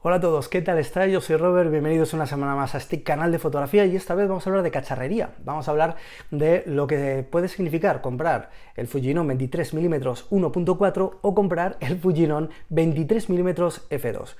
Hola a todos, ¿qué tal estáis? Yo soy Robert, bienvenidos una semana más a este canal de fotografía y esta vez vamos a hablar de cacharrería. Vamos a hablar de lo que puede significar comprar el Fujinon 23 mm 1.4 o comprar el Fujinon 23 mm f2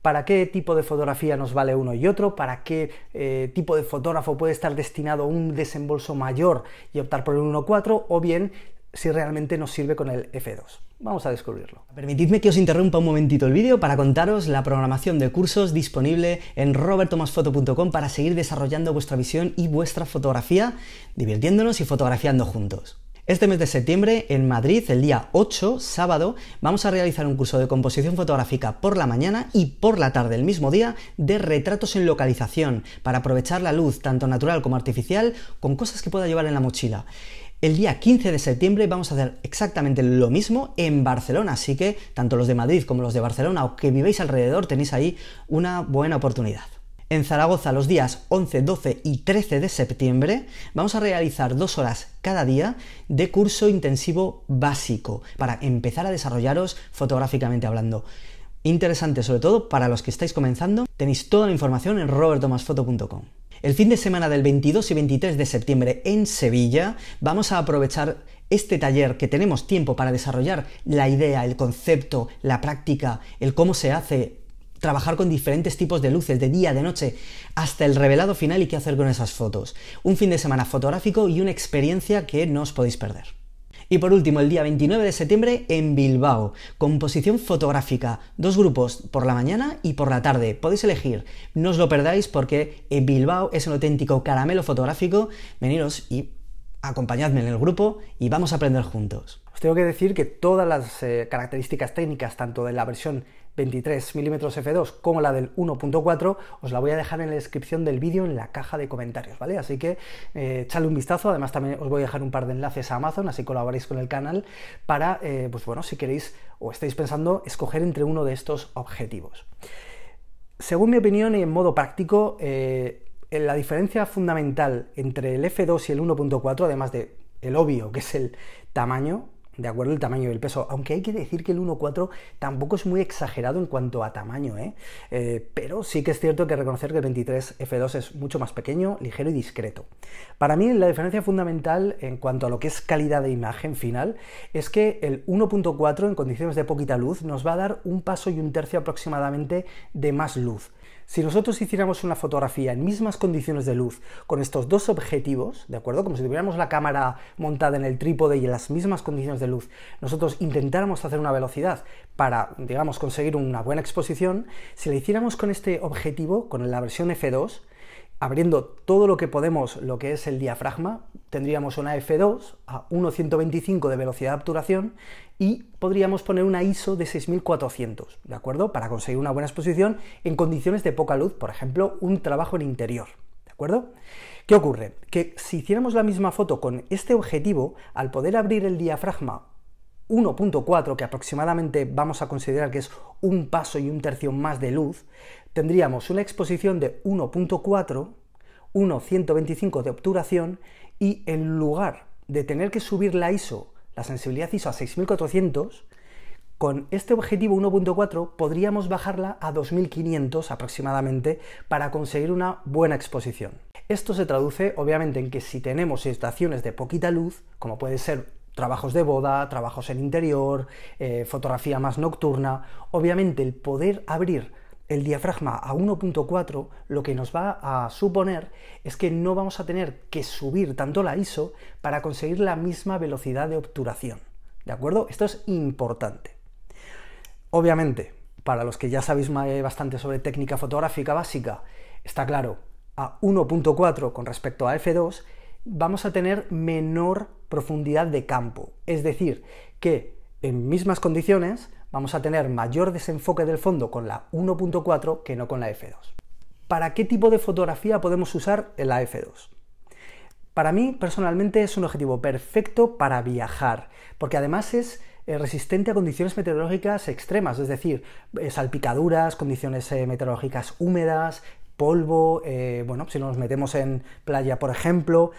para qué tipo de fotografía nos vale uno y otro, para qué eh, tipo de fotógrafo puede estar destinado a un desembolso mayor y optar por el 1.4, o bien si realmente nos sirve con el F2. Vamos a descubrirlo. Permitidme que os interrumpa un momentito el vídeo para contaros la programación de cursos disponible en robertomasfoto.com para seguir desarrollando vuestra visión y vuestra fotografía, divirtiéndonos y fotografiando juntos. Este mes de septiembre, en Madrid, el día 8, sábado, vamos a realizar un curso de composición fotográfica por la mañana y por la tarde, el mismo día, de retratos en localización, para aprovechar la luz, tanto natural como artificial, con cosas que pueda llevar en la mochila. El día 15 de septiembre vamos a hacer exactamente lo mismo en Barcelona, así que tanto los de Madrid como los de Barcelona o que vivéis alrededor tenéis ahí una buena oportunidad. En Zaragoza los días 11, 12 y 13 de septiembre vamos a realizar dos horas cada día de curso intensivo básico para empezar a desarrollaros fotográficamente hablando interesante sobre todo para los que estáis comenzando. Tenéis toda la información en robertomasfoto.com. El fin de semana del 22 y 23 de septiembre en Sevilla vamos a aprovechar este taller que tenemos tiempo para desarrollar la idea, el concepto, la práctica, el cómo se hace, trabajar con diferentes tipos de luces, de día, de noche, hasta el revelado final y qué hacer con esas fotos. Un fin de semana fotográfico y una experiencia que no os podéis perder. Y por último, el día 29 de septiembre en Bilbao, composición fotográfica, dos grupos por la mañana y por la tarde. Podéis elegir, no os lo perdáis porque en eh, Bilbao es un auténtico caramelo fotográfico. Veniros y acompañadme en el grupo y vamos a aprender juntos. Os tengo que decir que todas las eh, características técnicas, tanto de la versión 23 mm f2 como la del 1.4, os la voy a dejar en la descripción del vídeo en la caja de comentarios, ¿vale? Así que eh, echadle un vistazo, además también os voy a dejar un par de enlaces a Amazon, así colaboráis con el canal para, eh, pues bueno, si queréis o estáis pensando escoger entre uno de estos objetivos. Según mi opinión y en modo práctico, eh, la diferencia fundamental entre el F2 y el 1.4, además de el obvio que es el tamaño, de acuerdo al tamaño y el peso, aunque hay que decir que el 1.4 tampoco es muy exagerado en cuanto a tamaño, ¿eh? Eh, pero sí que es cierto que reconocer que el 23 F2 es mucho más pequeño, ligero y discreto. Para mí la diferencia fundamental en cuanto a lo que es calidad de imagen final es que el 1.4 en condiciones de poquita luz nos va a dar un paso y un tercio aproximadamente de más luz. Si nosotros hiciéramos una fotografía en mismas condiciones de luz con estos dos objetivos, ¿de acuerdo? Como si tuviéramos la cámara montada en el trípode y en las mismas condiciones de luz, nosotros intentáramos hacer una velocidad para, digamos, conseguir una buena exposición, si la hiciéramos con este objetivo, con la versión F2, abriendo todo lo que podemos, lo que es el diafragma, tendríamos una F2 a 1.125 de velocidad de obturación y podríamos poner una ISO de 6400, ¿de acuerdo? Para conseguir una buena exposición en condiciones de poca luz, por ejemplo, un trabajo en interior, ¿de acuerdo? ¿Qué ocurre? Que si hiciéramos la misma foto con este objetivo, al poder abrir el diafragma 1.4, que aproximadamente vamos a considerar que es un paso y un tercio más de luz, tendríamos una exposición de 1.4, 1.125 de obturación y en lugar de tener que subir la ISO, la sensibilidad ISO a 6400, con este objetivo 1.4 podríamos bajarla a 2500 aproximadamente para conseguir una buena exposición. Esto se traduce obviamente en que si tenemos situaciones de poquita luz, como puede ser trabajos de boda, trabajos en interior, eh, fotografía más nocturna, obviamente el poder abrir el diafragma a 1.4, lo que nos va a suponer es que no vamos a tener que subir tanto la ISO para conseguir la misma velocidad de obturación. ¿De acuerdo? Esto es importante. Obviamente, para los que ya sabéis eh, bastante sobre técnica fotográfica básica, está claro, a 1.4 con respecto a F2 vamos a tener menor profundidad de campo. Es decir, que en mismas condiciones vamos a tener mayor desenfoque del fondo con la 1.4 que no con la f2. ¿Para qué tipo de fotografía podemos usar la f2? Para mí, personalmente, es un objetivo perfecto para viajar, porque además es eh, resistente a condiciones meteorológicas extremas, es decir, eh, salpicaduras, condiciones eh, meteorológicas húmedas, polvo, bueno, si nos metemos en playa, por ejemplo,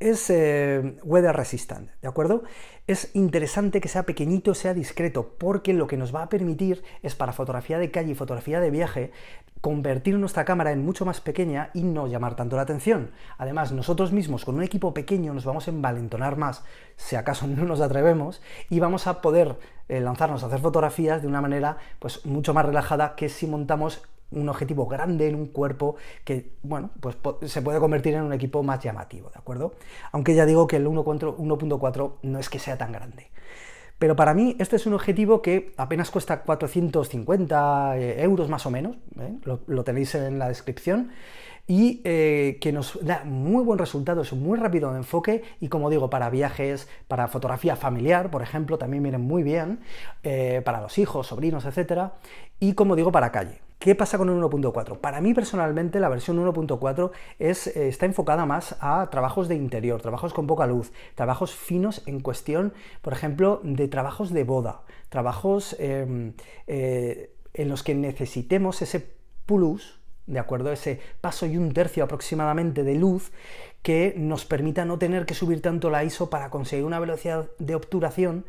es eh, weather resistant, ¿de acuerdo? Es interesante que sea pequeñito, sea discreto, porque lo que nos va a permitir es para fotografía de calle y fotografía de viaje convertir nuestra cámara en mucho más pequeña y no llamar tanto la atención. Además, nosotros mismos con un equipo pequeño nos vamos a envalentonar más, si acaso no nos atrevemos, y vamos a poder eh, lanzarnos a hacer fotografías de una manera pues mucho más relajada que si montamos un objetivo grande en un cuerpo que, bueno, pues se puede convertir en un equipo más llamativo, ¿de acuerdo? Aunque ya digo que el 1.4 no es que sea tan grande. Pero para mí este es un objetivo que apenas cuesta 450 eh, euros más o menos, ¿eh? lo, tenéis en la descripción, y eh, que nos da muy buen resultado, es muy rápido de enfoque y como digo, para viajes, para fotografía familiar, por ejemplo, también miren muy bien, para los hijos, sobrinos, etc. Y como digo, para calle. ¿Qué pasa con el 1.4? Para mí personalmente la versión 1.4 es, eh, está enfocada más a trabajos de interior, trabajos con poca luz, trabajos finos en cuestión, por ejemplo, de trabajos de boda, trabajos em, eh, en los que necesitemos ese plus, ¿de acuerdo? Ese paso y un tercio aproximadamente de luz que nos permita no tener que subir tanto la ISO para conseguir una velocidad de obturación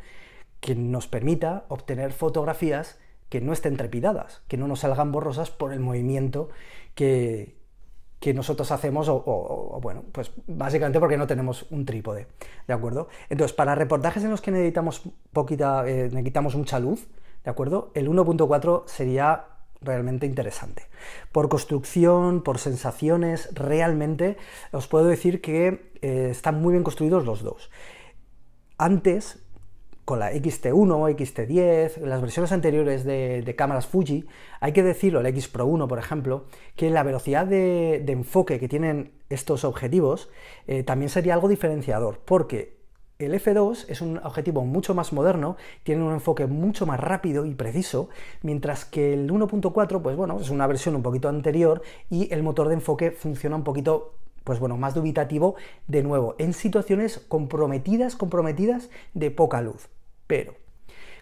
que nos permita obtener fotografías que no estén trepidadas, que no nos salgan borrosas por el movimiento que, nosotros hacemos, o, bueno, pues básicamente porque no tenemos un trípode, ¿de acuerdo? Entonces, para reportajes en los que necesitamos poquita, eh, necesitamos mucha luz, ¿de acuerdo? El 1.4 sería realmente interesante. Por construcción, por sensaciones, realmente os puedo decir que eh, están muy bien construidos los dos. Antes con la XT1, XT10, las versiones anteriores de, cámaras Fuji, hay que decirlo, el X Pro 1, por ejemplo, que la velocidad de, enfoque que tienen estos objetivos eh, también sería algo diferenciador, porque el F2 es un objetivo mucho más moderno, tiene un enfoque mucho más rápido y preciso, mientras que el 1.4, pues bueno, es una versión un poquito anterior y el motor de enfoque funciona un poquito pues bueno, más dubitativo de nuevo, en situaciones comprometidas, comprometidas de poca luz. Pero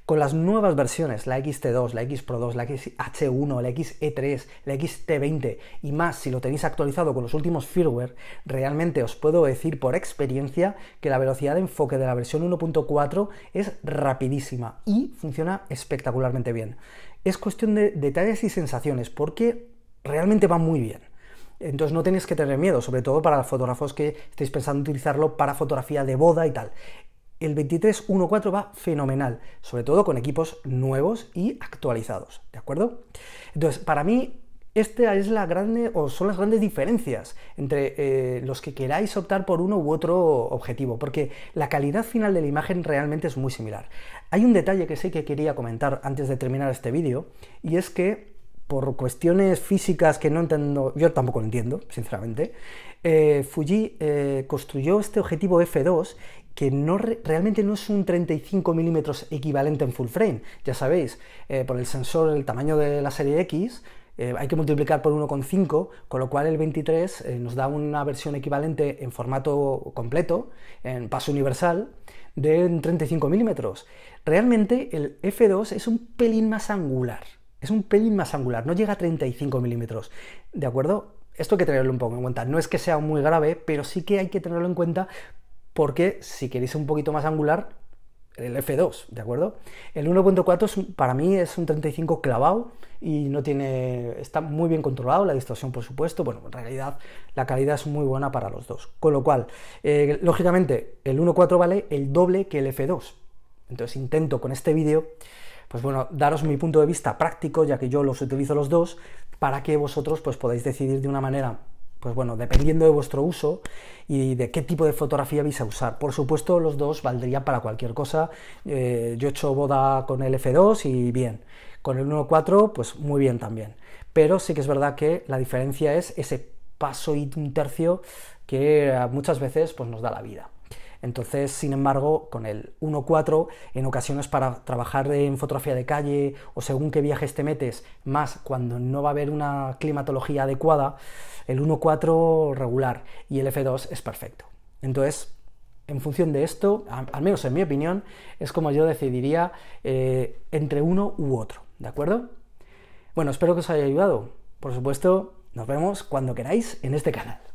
con las nuevas versiones, la XT2, la X Pro 2, la XH1, la XE3, la XT20 y más, si lo tenéis actualizado con los últimos firmware, realmente os puedo decir por experiencia que la velocidad de enfoque de la versión 1.4 es rapidísima y funciona espectacularmente bien. Es cuestión de detalles y sensaciones porque realmente va muy bien. Entonces no tenéis que tener miedo, sobre todo para los fotógrafos que estéis pensando utilizarlo para fotografía de boda y tal el 23.1.4 va fenomenal, sobre todo con equipos nuevos y actualizados, ¿de acuerdo? Entonces, para mí, esta es la grande, o son las grandes diferencias entre eh, los que queráis optar por uno u otro objetivo, porque la calidad final de la imagen realmente es muy similar. Hay un detalle que sé que quería comentar antes de terminar este vídeo, y es que por cuestiones físicas que no entiendo, yo tampoco lo entiendo, sinceramente, eh, Fuji eh, construyó este objetivo f2 que no realmente no es un 35 milímetros equivalente en full frame. Ya sabéis, eh, por el sensor, el tamaño de la serie X, eh, hay que multiplicar por 1,5, con lo cual el 23 eh, nos da una versión equivalente en formato completo, en paso universal, de 35 milímetros. Realmente el F2 es un pelín más angular, es un pelín más angular, no llega a 35 milímetros, ¿de acuerdo? Esto hay que tenerlo un poco en cuenta. No es que sea muy grave, pero sí que hay que tenerlo en cuenta porque si queréis un poquito más angular, el F2, ¿de acuerdo? El 1.4 para mí es un 35 clavado y no tiene, está muy bien controlado, la distorsión por supuesto, bueno, en realidad la calidad es muy buena para los dos, con lo cual, eh, lógicamente, el 1.4 vale el doble que el F2, entonces intento con este vídeo, pues bueno, daros mi punto de vista práctico, ya que yo los utilizo los dos, para que vosotros pues podáis decidir de una manera pues bueno, dependiendo de vuestro uso y de qué tipo de fotografía vais a usar. Por supuesto, los dos valdrían para cualquier cosa. Eh, yo he hecho boda con el F2 y bien. Con el 1.4, pues muy bien también. Pero sí que es verdad que la diferencia es ese paso y un tercio que muchas veces pues, nos da la vida. Entonces, sin embargo, con el 1.4, en ocasiones para trabajar en fotografía de calle o según qué viajes te metes, más cuando no va a haber una climatología adecuada, el 1.4 regular y el F2 es perfecto. Entonces, en función de esto, al menos en mi opinión, es como yo decidiría eh, entre uno u otro, ¿de acuerdo? Bueno, espero que os haya ayudado. Por supuesto, nos vemos cuando queráis en este canal.